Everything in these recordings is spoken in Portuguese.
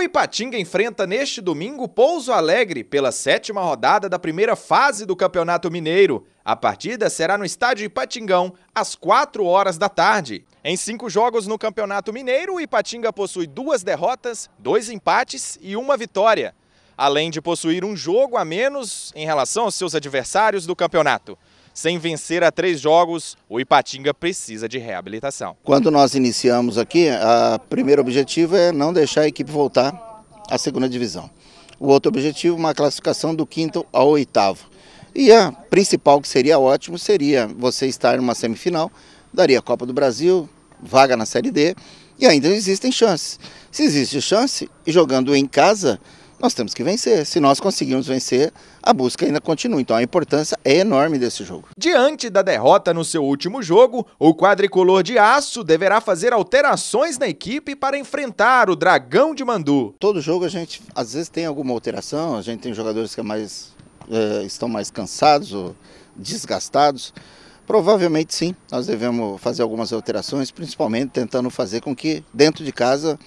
O Ipatinga enfrenta neste domingo Pouso Alegre pela sétima rodada da primeira fase do Campeonato Mineiro. A partida será no estádio Ipatingão, às 4 horas da tarde. Em cinco jogos no Campeonato Mineiro, o Ipatinga possui duas derrotas, dois empates e uma vitória, além de possuir um jogo a menos em relação aos seus adversários do campeonato. Sem vencer a três jogos, o Ipatinga precisa de reabilitação. Quando nós iniciamos aqui, o primeiro objetivo é não deixar a equipe voltar à segunda divisão. O outro objetivo, uma classificação do quinto ao oitavo. E a principal, que seria ótimo, seria você estar numa semifinal, daria a Copa do Brasil, vaga na Série D, e ainda existem chances. Se existe chance, e jogando em casa, nós temos que vencer. Se nós conseguirmos vencer, a busca ainda continua. Então a importância é enorme desse jogo. Diante da derrota no seu último jogo, o quadricolor de aço deverá fazer alterações na equipe para enfrentar o Dragão de Mandu. Todo jogo a gente às vezes tem alguma alteração, a gente tem jogadores que é mais, é, estão mais cansados ou desgastados. Provavelmente sim, nós devemos fazer algumas alterações, principalmente tentando fazer com que dentro de casa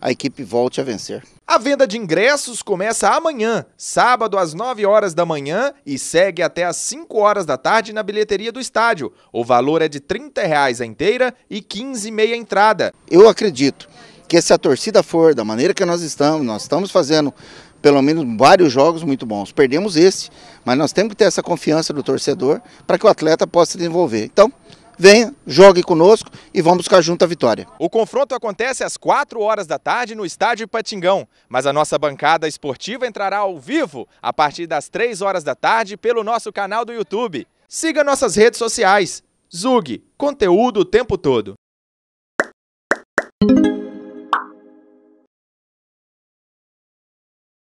a equipe volte a vencer. A venda de ingressos começa amanhã, sábado às 9 horas da manhã e segue até às 5 horas da tarde na bilheteria do estádio. O valor é de R$ 30 a inteira e R$ 15 meia entrada. Eu acredito que se a torcida for da maneira que nós estamos, nós estamos fazendo pelo menos vários jogos muito bons. Perdemos esse, mas nós temos que ter essa confiança do torcedor para que o atleta possa se desenvolver. Então, venha, jogue conosco e vamos buscar junto a vitória. O confronto acontece às 4 horas da tarde no estádio Patingão, mas a nossa bancada esportiva entrará ao vivo a partir das 3 horas da tarde pelo nosso canal do YouTube. Siga nossas redes sociais. Zug, conteúdo o tempo todo.